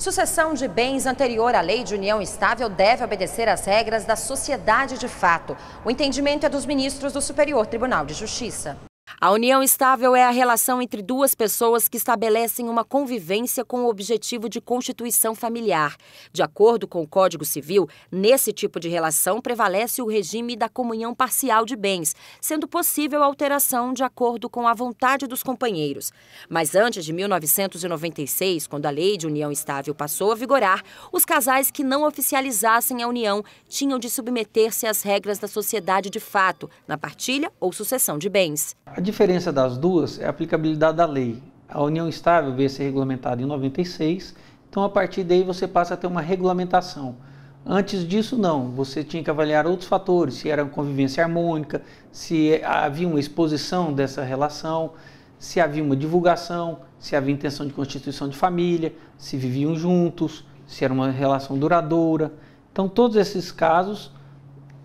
Sucessão de bens anterior à lei de união estável deve obedecer às regras da sociedade de fato. O entendimento é dos ministros do Superior Tribunal de Justiça. A união estável é a relação entre duas pessoas que estabelecem uma convivência com o objetivo de constituição familiar. De acordo com o Código Civil, nesse tipo de relação prevalece o regime da comunhão parcial de bens, sendo possível alteração de acordo com a vontade dos companheiros. Mas antes de 1996, quando a lei de união estável passou a vigorar, os casais que não oficializassem a união tinham de submeter-se às regras da sociedade de fato, na partilha ou sucessão de bens. A diferença das duas é a aplicabilidade da lei. A união estável veio a ser regulamentada em 96, então a partir daí você passa a ter uma regulamentação. Antes disso, não. Você tinha que avaliar outros fatores, se era uma convivência harmônica, se havia uma exposição dessa relação, se havia uma divulgação, se havia intenção de constituição de família, se viviam juntos, se era uma relação duradoura. Então, todos esses casos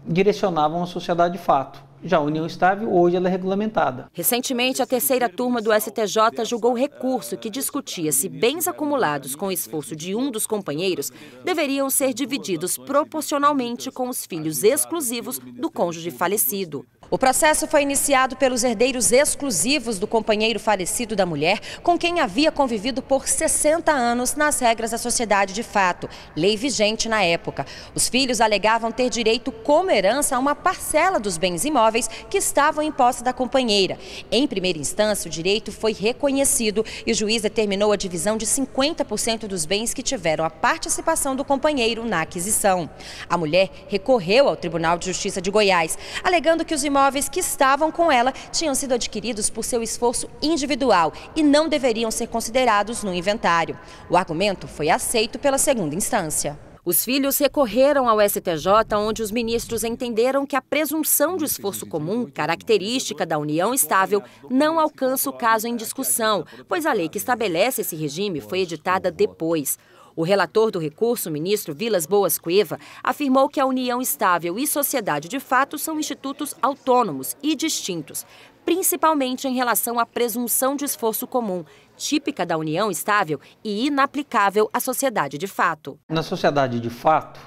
direcionavam a sociedade de fato. Já a união estável, hoje, ela é regulamentada. Recentemente, a terceira turma do STJ julgou recurso que discutia se bens acumulados com o esforço de um dos companheiros deveriam ser divididos proporcionalmente com os filhos exclusivos do cônjuge falecido. O processo foi iniciado pelos herdeiros exclusivos do companheiro falecido da mulher, com quem havia convivido por 60 anos nas regras da sociedade de fato, lei vigente na época. Os filhos alegavam ter direito como herança a uma parcela dos bens imóveis que estavam em posse da companheira. Em primeira instância, o direito foi reconhecido e o juiz determinou a divisão de 50% dos bens que tiveram a participação do companheiro na aquisição. A mulher recorreu ao Tribunal de Justiça de Goiás, alegando que os imóveis que estavam com ela tinham sido adquiridos por seu esforço individual e não deveriam ser considerados no inventário. O argumento foi aceito pela segunda instância. Os filhos recorreram ao STJ, onde os ministros entenderam que a presunção de esforço comum, característica da união estável, não alcança o caso em discussão, pois a lei que estabelece esse regime foi editada depois. O relator do recurso, ministro Vilas Boas Cueva, afirmou que a União Estável e Sociedade de Fato são institutos autônomos e distintos, principalmente em relação à presunção de esforço comum, típica da união estável e inaplicável à sociedade de fato. Na sociedade de fato,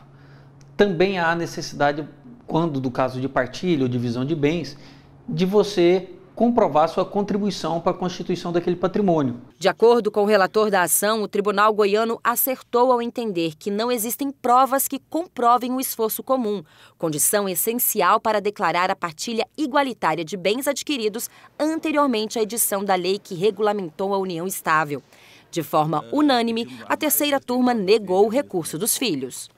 também há necessidade, quando do caso de partilha ou divisão de bens, de você comprovar sua contribuição para a constituição daquele patrimônio. De acordo com o relator da ação, o Tribunal Goiano acertou ao entender que não existem provas que comprovem o esforço comum, condição essencial para declarar a partilha igualitária de bens adquiridos anteriormente à edição da lei que regulamentou a união estável. De forma unânime, a terceira turma negou o recurso dos filhos.